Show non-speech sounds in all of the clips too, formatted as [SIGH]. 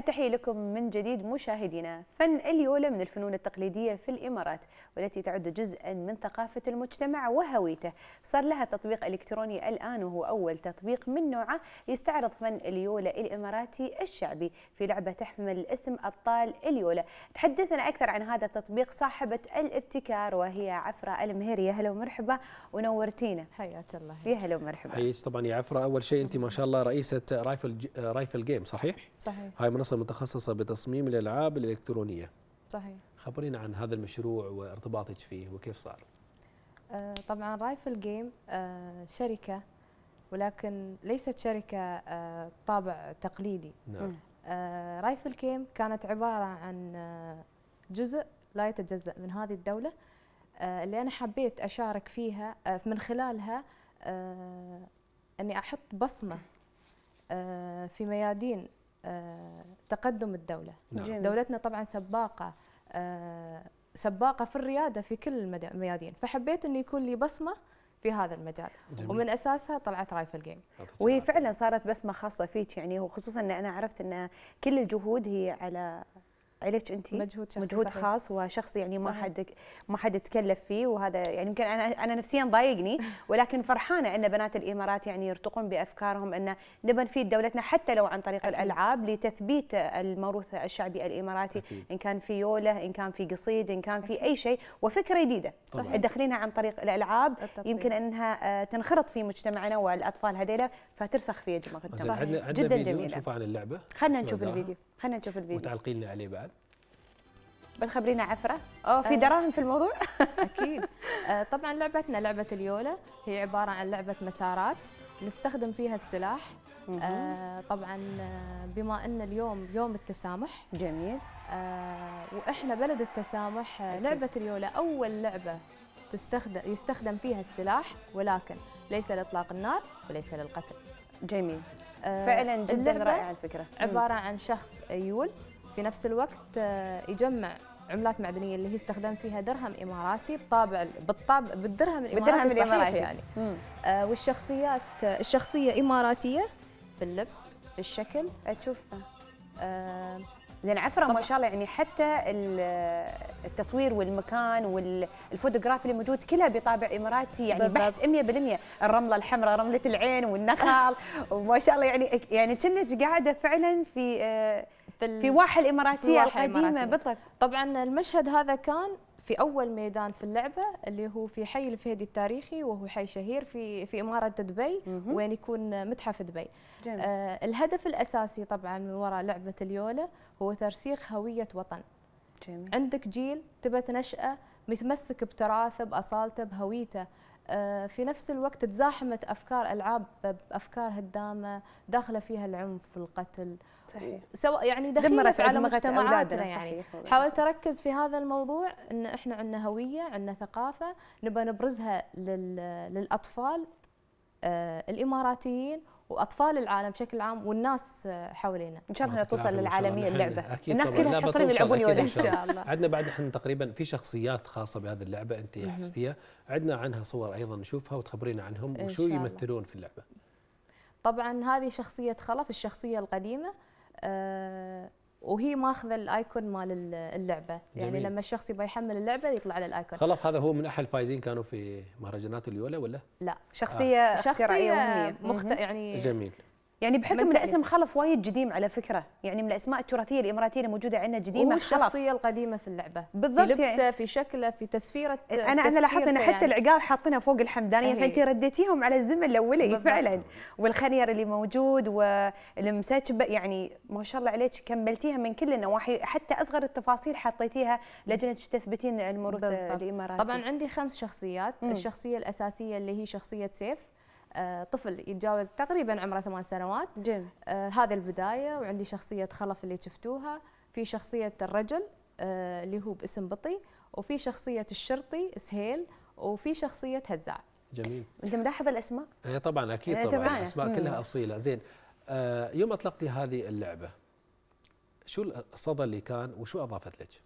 التحية لكم من جديد مشاهدينا فن اليولا من الفنون التقليدية في الإمارات والتي تعد جزءا من ثقافة المجتمع وهويته صار لها تطبيق إلكتروني الآن وهو أول تطبيق من نوعه يستعرض فن اليولا الإماراتي الشعبي في لعبة تحمل اسم أبطال اليولا تحدثنا أكثر عن هذا التطبيق صاحبة الابتكار وهي عفرة المهيري يا هلا ومرحبا ونورتينا حياك الله يا هلا ومرحبا حياك طبعا يا عفرة أول شيء أنت ما شاء الله رئيسة رايفل آه، رايفل جيم صحيح؟ صحيح هاي منصة منصة المتخصصه بتصميم الألعاب الإلكترونية صحيح خبرينا عن هذا المشروع وارتباطك فيه وكيف صار آه طبعا رايفل جيم آه شركة ولكن ليست شركة آه طابع تقليدي نعم رايفل آه، جيم كانت عبارة عن آه، جزء لا يتجزأ من هذه الدولة آه، اللي أنا حبيت أشارك فيها من خلالها أني أحط بصمة في ميادين آه، تقدم الدولة نعم. دولتنا طبعا سباقة آه، سباقة في الريادة في كل الميادين فحبيت أن يكون لي بصمة في هذا المجال جميل. ومن اساسها طلعت رايفل جيم وهي فعلا صارت بسمه خاصه فيك يعني وخصوصا ان انا عرفت ان كل الجهود هي على عليك انت مجهود شخصي مجهود صحيح. خاص وشخصي يعني ما حد ما حد تكلف فيه وهذا يعني يمكن انا انا نفسيا ضايقني [LAUGHS] ولكن فرحانه ان بنات الامارات يعني يرتقون بافكارهم ان نبى نفيد دولتنا حتى لو عن طريق أكيد. الالعاب لتثبيت الموروث الشعبي الاماراتي أكيد. ان كان في يوله ان كان في قصيد ان كان في اي شيء وفكره جديده صحيح. تدخلينها عن طريق الالعاب التطبيق. يمكن انها آه، تنخرط في مجتمعنا والاطفال هذيلا فترسخ في دماغ جدا جميله نشوف عن اللعبه خلينا نشوف الفيديو خلينا نشوف الفيديو وتعلقي لنا عليه بعد بتخبرينا عفره او في أه. دراهم في الموضوع [LAUGHS] اكيد أه، طبعا لعبتنا لعبه اليولا هي عباره عن لعبه مسارات نستخدم فيها السلاح أه، طبعا بما ان اليوم يوم التسامح جميل واحنا بلد التسامح لعبه اليولا اول لعبه تستخدم يستخدم فيها السلاح ولكن ليس لاطلاق النار وليس للقتل جميل آه، فعلا جدا رائعه الفكره عباره عن شخص يول في نفس الوقت آه، يجمع عملات معدنيه اللي هي استخدم فيها درهم اماراتي بطابع بالطابع بالدرهم الاماراتي بالدرهم الاماراتي يعني آه والشخصيات الشخصيه اماراتيه في اللبس في الشكل تشوفها آه زين عفره ما شاء الله يعني حتى التصوير والمكان والفوتوغراف اللي موجود كلها بطابع اماراتي يعني بحت 100% الرمله الحمراء رمله العين والنخل [LAUGHS] وما شاء الله يعني يعني كأنك قاعده فعلا في آه، في, واحة الاماراتيه في واحة القديمه بالضبط طبعا المشهد هذا كان في أول ميدان في اللعبة اللي هو في حي الفهدي التاريخي وهو حي شهير في في إمارة دبي وين يكون متحف دبي جميل. آه الهدف الأساسي طبعا من وراء لعبة اليولا هو ترسيخ هوية وطن جميل. عندك جيل تبى تنشأه متمسك بتراثه بأصالته بهويته آه في نفس الوقت تزاحمت أفكار ألعاب بأفكار هدامة داخلة فيها العنف والقتل صحيح إيه. سواء يعني دخلت على مجتمعاتنا يعني حاولت اركز في هذا الموضوع ان احنا عندنا هويه عندنا ثقافه نبى نبرزها للاطفال آه الاماراتيين واطفال العالم بشكل عام والناس حوالينا ان شاء الله توصل للعالميه اللعبه الناس كلها حاضرين يلعبون يودا ان شاء الله عندنا بعد احنا تقريبا في شخصيات خاصه بهذه اللعبه انت حفزتيها عندنا عنها صور ايضا نشوفها وتخبرينا عنهم وشو يمثلون في اللعبه طبعا هذه شخصيه خلف الشخصيه القديمه آه، وهي ماخذه الايكون مال اللعبه يعني جميل. لما الشخص يبغى يحمل اللعبه يطلع على الايكون خلاص هذا هو من احد الفايزين كانوا في مهرجانات اليولا ولا لا شخصيه آه. شخصيه مخت... يعني جميل يعني بحكم الاسم خلف وايد قديم على فكره يعني من الاسماء التراثيه الاماراتيه الموجوده عندنا قديمه خلف الشخصيه القديمه في اللعبه بالضبط في يعني. لبسه يعني في شكله في تسفيره انا انا لاحظت ان حتى يعني. العقال حاطينها فوق الحمدانيه إيه. فانت رديتيهم على الزمن الاولي فعلا والخنير اللي موجود والمسكبه يعني ما شاء الله عليك كملتيها من كل النواحي حتى اصغر التفاصيل حطيتيها لجنه تثبتين الموروث الاماراتي طبعا عندي خمس شخصيات الشخصيه الاساسيه اللي هي شخصيه سيف آه، طفل يتجاوز تقريبا عمره ثمان سنوات جميل. آه هذه البدايه وعندي شخصيه خلف اللي شفتوها في شخصيه الرجل آه اللي هو باسم بطي وفي شخصيه الشرطي سهيل وفي شخصيه هزاع جميل انت ملاحظ الاسماء اي طبعا اكيد إيه، طبعا الاسماء كلها اصيله زين آه يوم اطلقتي هذه اللعبه شو الصدى اللي كان وشو اضافت لك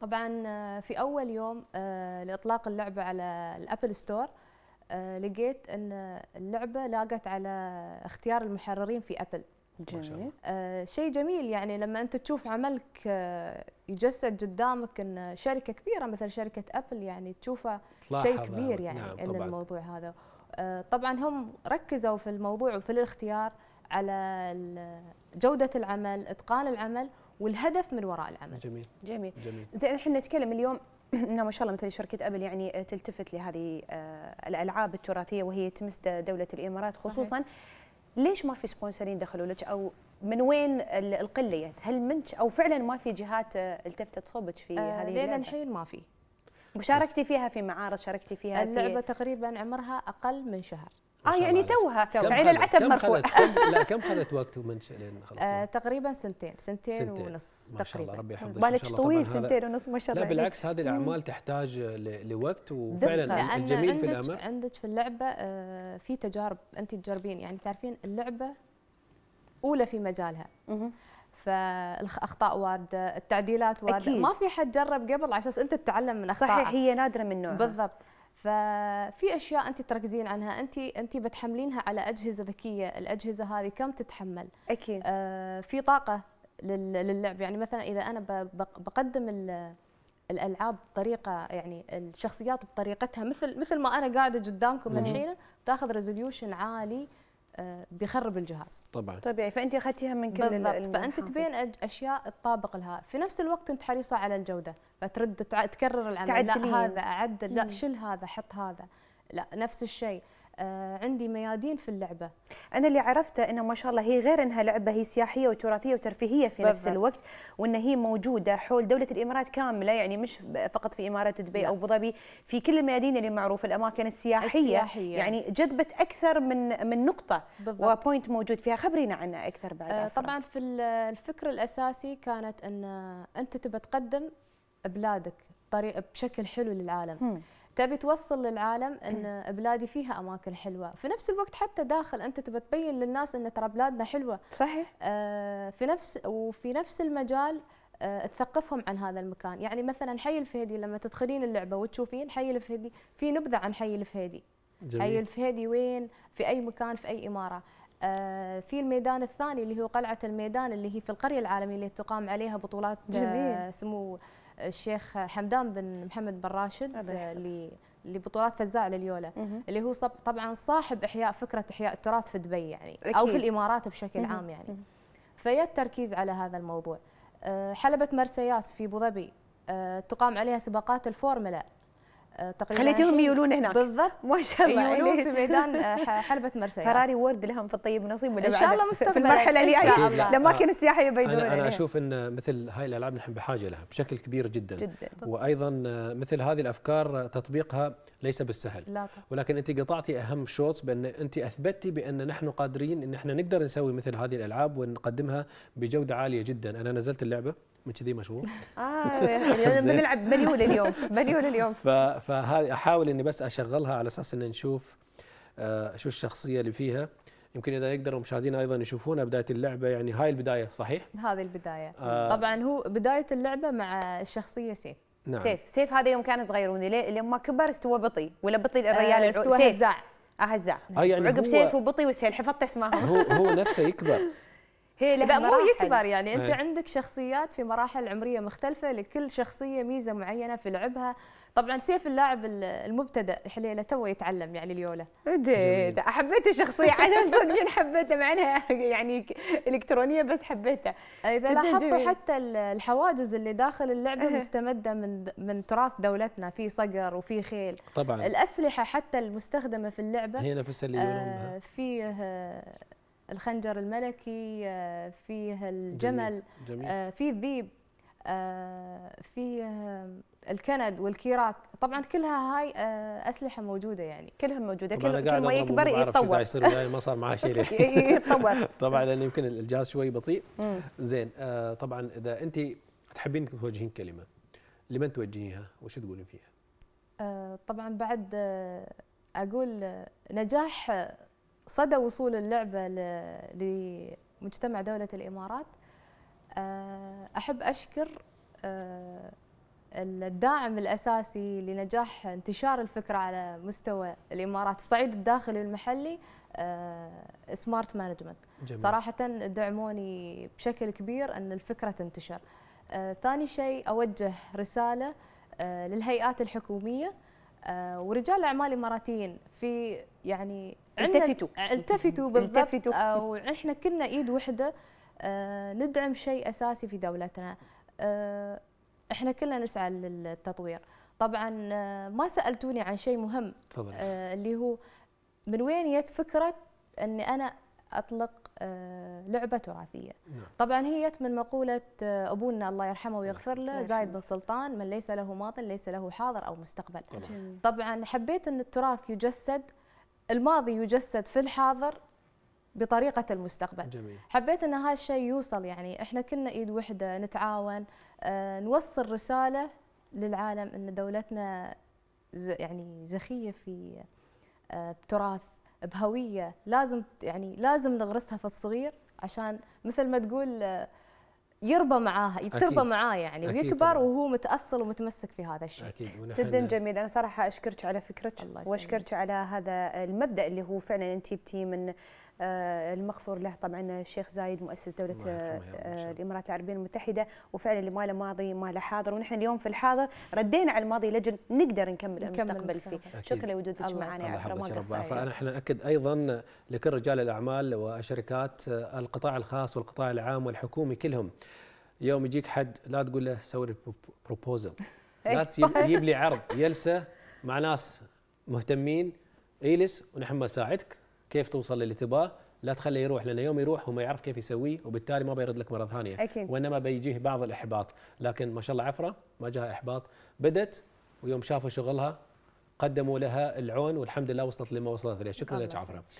طبعا آه، في اول يوم آه، لاطلاق اللعبه على الابل ستور آه، لقيت ان اللعبه لاقت على اختيار المحررين في ابل جميل آه شيء جميل يعني لما انت تشوف عملك آه يجسد قدامك ان شركه كبيره مثل شركه ابل يعني تشوفه شيء كبير يعني نعم ان طبعًا. الموضوع هذا آه طبعا هم ركزوا في الموضوع وفي الاختيار على جوده العمل اتقان العمل والهدف من وراء العمل جميل جميل, جميل. زين احنا نتكلم اليوم انه ما شاء الله مثل شركه ابل يعني آه، تلتفت لهذه آه، الالعاب التراثيه وهي تمس دوله الامارات خصوصا صحيح. ليش ما في سبونسرين دخلوا لك او من وين القلية هل منك او فعلا ما في جهات آه، التفتت صوبك في آه هذه اللعبه؟ الحين ما في وشاركتي فيها في معارض شاركتي فيها اللعبه في تقريبا عمرها اقل من شهر اه يعني توها عين يعني العتب مرفوع لا كم خذت وقت من لين خلصنا؟ آه تقريبا سنتين سنتين, سنتين ونص ما شاء الله ربي يحفظك بالك طويل سنتين ونص ما شاء الله لا بالعكس هذه الاعمال تحتاج لوقت وفعلا الجميل في الامر عندك في اللعبه آه في تجارب انت تجربين يعني تعرفين اللعبه اولى في مجالها فالاخطاء وارده التعديلات وارده أكيد. ما في حد جرب قبل على اساس انت تتعلم من اخطائك صحيح هي نادره من نوعها بالضبط ففي اشياء انت تركزين عنها انت انت بتحملينها على اجهزه ذكيه الاجهزه هذه كم تتحمل اكيد آه في طاقه للعب يعني مثلا اذا انا بقدم الالعاب بطريقه يعني الشخصيات بطريقتها مثل مثل ما انا قاعده قدامكم الحين تاخذ ريزوليوشن عالي آه، بيخرب الجهاز طبعا طبيعي فانت اخذتيها من كل بالضبط فانت تبين اشياء تطابق لها في نفس الوقت انت حريصه على الجوده فترد تكرر العمل تعدلين. لا هذا اعدل لا شل هذا حط هذا لا نفس الشيء آه، عندي ميادين في اللعبه انا اللي عرفته انه ما شاء الله هي غير انها لعبه هي سياحيه وتراثيه وترفيهيه في بالضبط. نفس الوقت وان هي موجوده حول دوله الامارات كامله يعني مش فقط في اماره دبي او ابو ظبي في كل الميادين اللي معروفه الاماكن السياحيه, السياحية. يعني جذبت اكثر من من نقطه بالضبط. وبوينت موجود فيها خبرينا عنها اكثر بعد آه طبعا في الفكر الاساسي كانت ان انت تبى تقدم بلادك بشكل حلو للعالم م. تبي توصل للعالم إيه. ان بلادي فيها اماكن حلوه في نفس الوقت حتى داخل انت تبى تبين للناس ان ترى بلادنا حلوه صحيح آه في نفس وفي نفس المجال آه، تثقفهم عن هذا المكان يعني مثلا حي الفهيدي لما تدخلين اللعبه وتشوفين حي الفهيدي في نبذه عن حي الفهيدي جميل. حي الفهيدي وين في اي مكان في اي اماره آه، في الميدان الثاني اللي هو قلعه الميدان اللي هي في القريه العالميه اللي تقام عليها بطولات آه، جميل. سمو الشيخ حمدان بن محمد بن راشد اللي لبطولات فزاع لليولا اللي هو طبعا صاحب احياء فكره احياء التراث في دبي يعني أكيد. او في الامارات بشكل عام يعني فيا التركيز على هذا الموضوع أه، حلبة مرسياس في ابو ظبي أه، تقام عليها سباقات الفورمولا آه، تقريبا خليتيهم يولون هناك بالضبط ما شاء الله يولون في ميدان آه، [LAUGHS] حلبة مرسياس فراري وورد لهم في الطيب نصيب ان شاء الله مستقبلا في المرحلة اللي جايه الاماكن السياحية بيدون انا, أنا اشوف ان مثل هاي الالعاب نحن بحاجة لها بشكل كبير جدا, جدا. وايضا آه، مثل هذه الافكار تطبيقها ليس بالسهل لا طبعا. ولكن انت قطعتي اهم شوتس بان انت اثبتي بان نحن قادرين ان احنا نقدر نسوي مثل هذه الالعاب ونقدمها بجودة عالية جدا انا نزلت اللعبة من كذي مشغول [LAUGHS] اه يعني [LAUGHS] بنلعب مليون اليوم مليون اليوم فهذه احاول اني بس اشغلها على اساس ان نشوف آه شو الشخصيه اللي فيها يمكن اذا يقدروا المشاهدين ايضا يشوفونا بدايه اللعبه يعني هاي البدايه صحيح؟ هذه البدايه آه طبعا هو بدايه اللعبه مع الشخصيه سيف نعم سيف سيف هذا يوم كان صغير لما كبر استوى بطي ولا بطي آه، الريال آه استوى هزاع هزاع آه يعني عقب سيف وبطي وسيل حفظت اسمها هو هو نفسه يكبر [LAUGHS] هي لا مو يكبر يعني انت هي. إيه. عندك شخصيات في مراحل عمريه مختلفه لكل شخصيه ميزه معينه في لعبها طبعا سيف اللاعب المبتدأ حليلة تو يتعلم يعني اليولا ده حبيت الشخصيه [LAUGHS] عدم صدقين حبيتها مع انها [LAUGHS] يعني الكترونيه بس حبيتها اذا لاحظتوا حتى الحواجز اللي داخل اللعبه إيه. مستمده من من تراث دولتنا في صقر وفي خيل طبعا الاسلحه حتى المستخدمه في اللعبه هي نفسها اللي آه فيه آه، الخنجر الملكي آه، فيه الجمل جميل. آه، فيه الذيب آه، فيه الكند والكيراك طبعا كلها هاي اسلحه موجوده يعني كلها موجوده كل, ما يكبر يتطور يصير ما صار معاه شيء [LAUGHS] إيه، يتطور [LAUGHS] طبعا لان يمكن الجهاز شوي بطيء زين طبعا اذا انت تحبين توجهين كلمه لمن توجهيها وش تقولين فيها؟ طبعا بعد اقول نجاح صدى وصول اللعبة لمجتمع دولة الإمارات آه، أحب أشكر آه، الداعم الأساسي لنجاح انتشار الفكرة على مستوى الإمارات الصعيد الداخلي والمحلي سمارت آه، مانجمنت صراحة دعموني بشكل كبير أن الفكرة تنتشر ثاني شيء أوجه رسالة للهيئات الحكومية ورجال الأعمال الإماراتيين في يعني التفتوا التفتوا بالضبط واحنا كلنا ايد وحده آه، ندعم شيء اساسي في دولتنا آه، احنا كلنا نسعى للتطوير طبعا آه، ما سالتوني عن شيء مهم اللي هو من وين جت فكره اني انا اطلق لعبه تراثيه نعم. طبعا هي جت من مقوله ابونا الله يرحمه ويغفر له زايد بن سلطان من ليس له ماض ليس له حاضر او مستقبل طبعاً حبيت ان التراث يجسد الماضي يجسد في الحاضر بطريقة المستقبل جميل. حبيت أن هذا الشيء يوصل يعني إحنا كلنا إيد وحدة نتعاون آه، نوصل رسالة للعالم أن دولتنا يعني زخية في آه، بتراث بهوية لازم يعني لازم نغرسها في الصغير عشان مثل ما تقول آه يربى معاها يتربى معاه يعني ويكبر وهو متاصل ومتمسك في هذا الشيء أكيد جدا جميل انا صراحه اشكرك على فكرتك واشكرك على هذا المبدا اللي هو فعلا انت بتي من آه، المغفور له طبعا الشيخ زايد مؤسس دوله الامارات العربيه المتحده وفعلا اللي ما له ماضي ما له حاضر ونحن اليوم في الحاضر ردينا على الماضي لجل نقدر نكمل, نكمل المستقبل فيه أكيد. شكرا لوجودك معنا يا عفره فانا احنا ناكد ايضا لكل رجال الاعمال والشركات آه، القطاع الخاص والقطاع العام والحكومي كلهم يوم يجيك حد لا تقول له سوي لي بروبوزل [LAUGHS] إيه، لا تجيب لي عرض جلسه مع ناس مهتمين اجلس ونحن بنساعدك كيف توصل للي تباه لا تخليه يروح لانه يوم يروح هو ما يعرف كيف يسويه وبالتالي ما بيرد لك مره ثانيه أكيد. وانما بيجيه بعض الاحباط لكن ما شاء الله عفره ما جاها احباط بدت ويوم شافوا شغلها قدموا لها العون والحمد لله وصلت لما وصلت اليه شكرا لك عفره